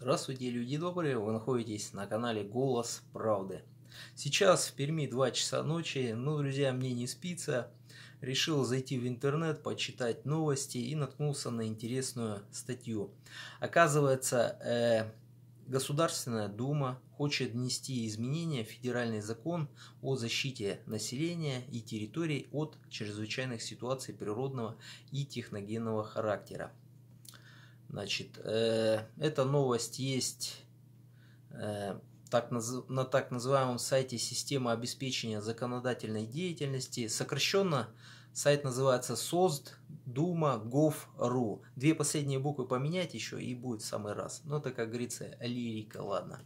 Здравствуйте, люди добрые! Вы находитесь на канале Голос Правды. Сейчас в Перми 2 часа ночи, ну, друзья, мне не спится. Решил зайти в интернет, почитать новости и наткнулся на интересную статью. Оказывается, э, Государственная Дума хочет внести изменения в федеральный закон о защите населения и территорий от чрезвычайных ситуаций природного и техногенного характера. Значит, э, эта новость есть э, так наз... на так называемом сайте системы обеспечения законодательной деятельности. Сокращенно сайт называется созд дума gov.ru. Две последние буквы поменять еще и будет в самый раз. Но ну, это, как говорится, лирика, ладно.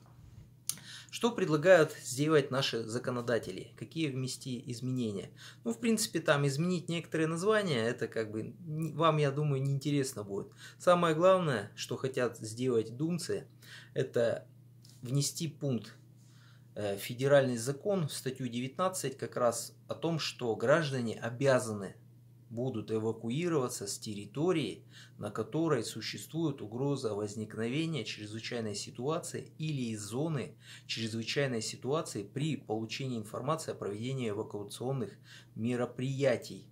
Что предлагают сделать наши законодатели? Какие внести изменения? Ну, в принципе, там изменить некоторые названия, это как бы вам, я думаю, неинтересно будет. Самое главное, что хотят сделать думцы, это внести пункт э, федеральный закон в статью 19 как раз о том, что граждане обязаны будут эвакуироваться с территории, на которой существует угроза возникновения чрезвычайной ситуации или из зоны чрезвычайной ситуации при получении информации о проведении эвакуационных мероприятий.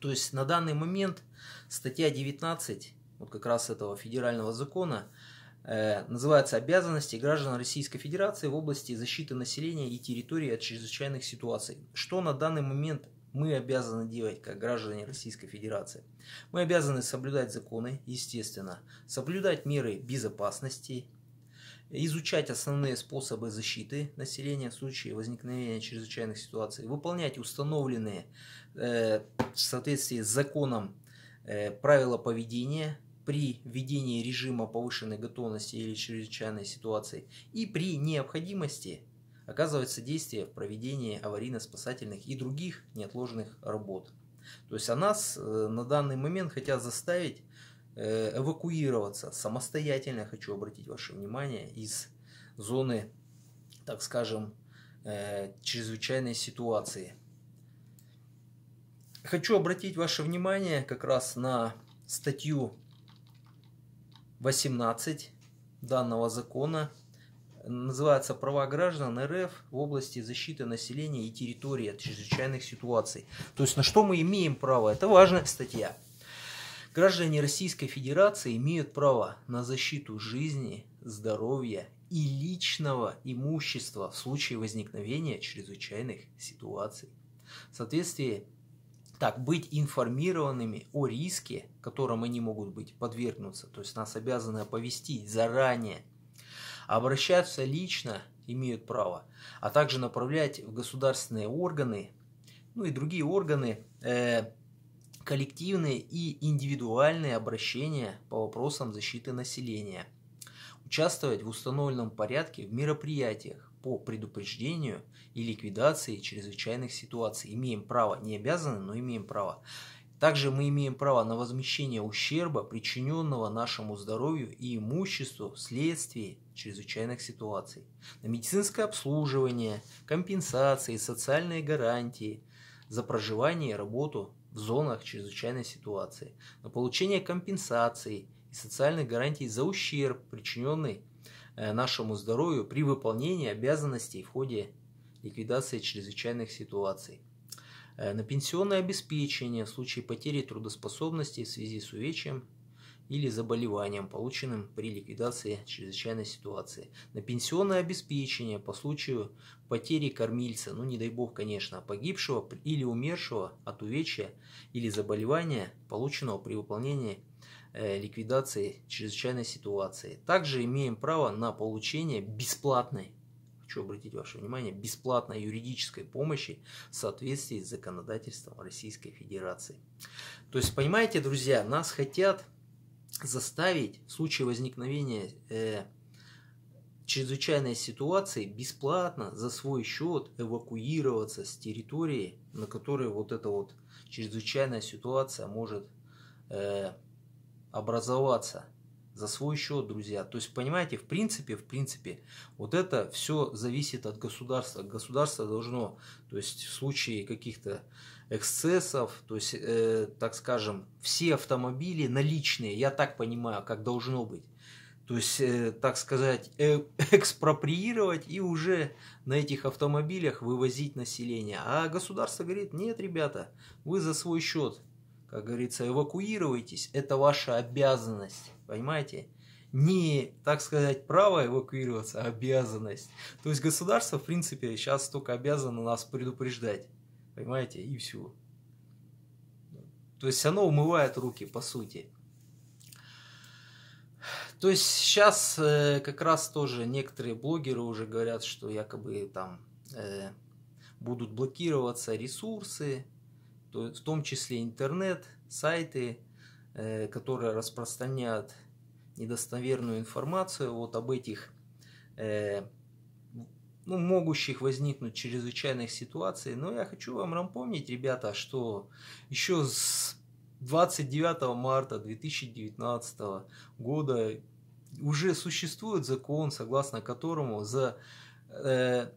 То есть на данный момент статья 19 вот как раз этого федерального закона э, называется «Обязанности граждан Российской Федерации в области защиты населения и территории от чрезвычайных ситуаций». Что на данный момент мы обязаны делать как граждане Российской Федерации. Мы обязаны соблюдать законы, естественно, соблюдать меры безопасности, изучать основные способы защиты населения в случае возникновения чрезвычайных ситуаций, выполнять установленные э, в соответствии с законом э, правила поведения при введении режима повышенной готовности или чрезвычайной ситуации и при необходимости оказывать содействие в проведении аварийно-спасательных и других неотложных работ. То есть о нас э, на данный момент хотят заставить э, эвакуироваться самостоятельно, хочу обратить ваше внимание, из зоны, так скажем, э, чрезвычайной ситуации. Хочу обратить ваше внимание как раз на статью 18 данного закона – называется «Права граждан РФ в области защиты населения и территории от чрезвычайных ситуаций». То есть на что мы имеем право? Это важная статья. Граждане Российской Федерации имеют право на защиту жизни, здоровья и личного имущества в случае возникновения чрезвычайных ситуаций. В соответствии так, быть информированными о риске, которым они могут быть подвергнуться. То есть нас обязаны оповестить заранее обращаться лично имеют право, а также направлять в государственные органы, ну и другие органы, э, коллективные и индивидуальные обращения по вопросам защиты населения, участвовать в установленном порядке в мероприятиях по предупреждению и ликвидации чрезвычайных ситуаций. Имеем право, не обязаны, но имеем право. Также мы имеем право на возмещение ущерба, причиненного нашему здоровью и имуществу вследствие чрезвычайных ситуаций, на медицинское обслуживание, компенсации, социальные гарантии за проживание и работу в зонах чрезвычайной ситуации, на получение компенсаций и социальных гарантий за ущерб, причиненный э, нашему здоровью при выполнении обязанностей в ходе ликвидации чрезвычайных ситуаций, э, на пенсионное обеспечение в случае потери трудоспособности в связи с увечьем или заболеванием, полученным при ликвидации чрезвычайной ситуации, на пенсионное обеспечение по случаю потери кормильца, ну не дай бог, конечно, погибшего или умершего от увечья или заболевания, полученного при выполнении э, ликвидации чрезвычайной ситуации. Также имеем право на получение бесплатной хочу обратить ваше внимание, бесплатной юридической помощи в соответствии с законодательством Российской Федерации. То есть, понимаете, друзья, нас хотят заставить в случае возникновения э, чрезвычайной ситуации бесплатно за свой счет эвакуироваться с территории, на которой вот эта вот чрезвычайная ситуация может э, образоваться за свой счет, друзья. То есть, понимаете, в принципе, в принципе, вот это все зависит от государства. Государство должно, то есть в случае каких-то эксцессов, то есть, э, так скажем, все автомобили наличные, я так понимаю, как должно быть. То есть, э, так сказать, э, экспроприировать и уже на этих автомобилях вывозить население. А государство говорит, нет, ребята, вы за свой счет, как говорится, эвакуируйтесь, это ваша обязанность, понимаете? не, так сказать, право эвакуироваться, а обязанность. То есть государство, в принципе, сейчас только обязано нас предупреждать. Понимаете? И все. То есть оно умывает руки, по сути. То есть сейчас э, как раз тоже некоторые блогеры уже говорят, что якобы там э, будут блокироваться ресурсы, то, в том числе интернет, сайты, э, которые распространяют недостоверную информацию вот об этих э, ну, могущих возникнуть чрезвычайных ситуаций. Но я хочу вам напомнить, ребята, что еще с 29 марта 2019 года уже существует закон, согласно которому за э,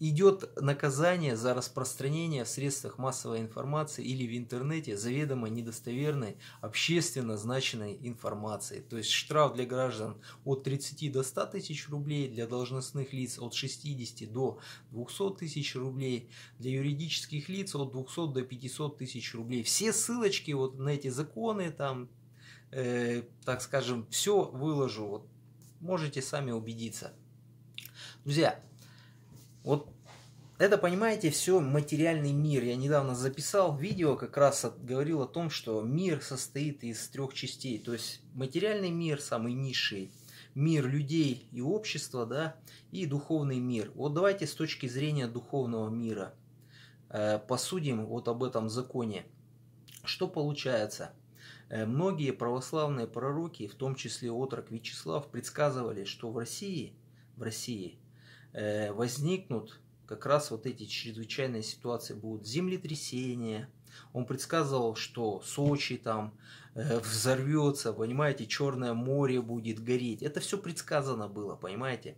идет наказание за распространение в средствах массовой информации или в интернете заведомо недостоверной общественно значенной информации. То есть штраф для граждан от 30 до 100 тысяч рублей, для должностных лиц от 60 до 200 тысяч рублей, для юридических лиц от 200 до 500 тысяч рублей. Все ссылочки вот на эти законы, там, э, так скажем, все выложу. Вот можете сами убедиться. Друзья, вот это, понимаете, все материальный мир. Я недавно записал видео, как раз говорил о том, что мир состоит из трех частей. То есть материальный мир, самый низший, мир людей и общества, да, и духовный мир. Вот давайте с точки зрения духовного мира э, посудим вот об этом законе. Что получается? Э, многие православные пророки, в том числе отрок Вячеслав, предсказывали, что в России, в России – Э, возникнут как раз вот эти чрезвычайные ситуации будут землетрясения. Он предсказывал, что Сочи там э, взорвется, понимаете, Черное море будет гореть. Это все предсказано было, понимаете.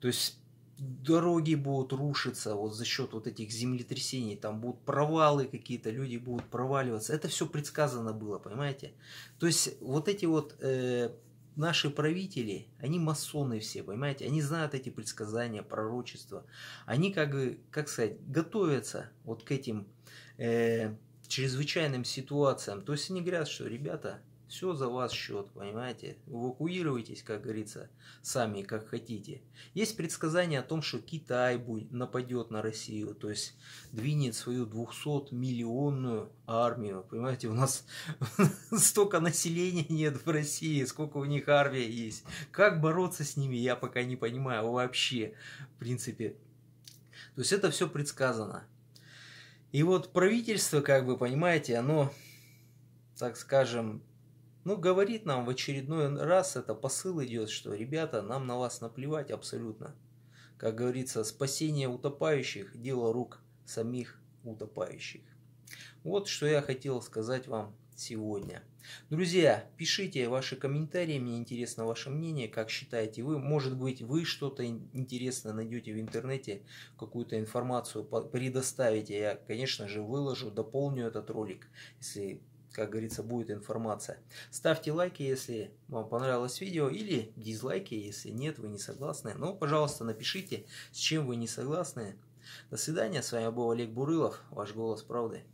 То есть дороги будут рушиться вот за счет вот этих землетрясений, там будут провалы какие-то, люди будут проваливаться. Это все предсказано было, понимаете. То есть вот эти вот э, наши правители, они масоны все, понимаете, они знают эти предсказания, пророчества, они как, бы, как сказать, готовятся вот к этим э, чрезвычайным ситуациям, то есть они говорят, что ребята, все за вас счет, понимаете? Эвакуируйтесь, как говорится, сами, как хотите. Есть предсказание о том, что Китай будет, нападет на Россию, то есть двинет свою 200-миллионную армию. Понимаете, у нас столько населения нет в России, сколько у них армия есть. Как бороться с ними, я пока не понимаю вообще, в принципе. То есть это все предсказано. И вот правительство, как вы понимаете, оно, так скажем, ну, говорит нам в очередной раз это посыл идет, что, ребята, нам на вас наплевать абсолютно. Как говорится, спасение утопающих – дело рук самих утопающих. Вот что я хотел сказать вам сегодня. Друзья, пишите ваши комментарии, мне интересно ваше мнение, как считаете вы. Может быть, вы что-то интересное найдете в интернете, какую-то информацию предоставите. Я, конечно же, выложу, дополню этот ролик, если как говорится, будет информация. Ставьте лайки, если вам понравилось видео, или дизлайки, если нет, вы не согласны. Но, ну, пожалуйста, напишите, с чем вы не согласны. До свидания, с вами был Олег Бурылов, ваш голос правды.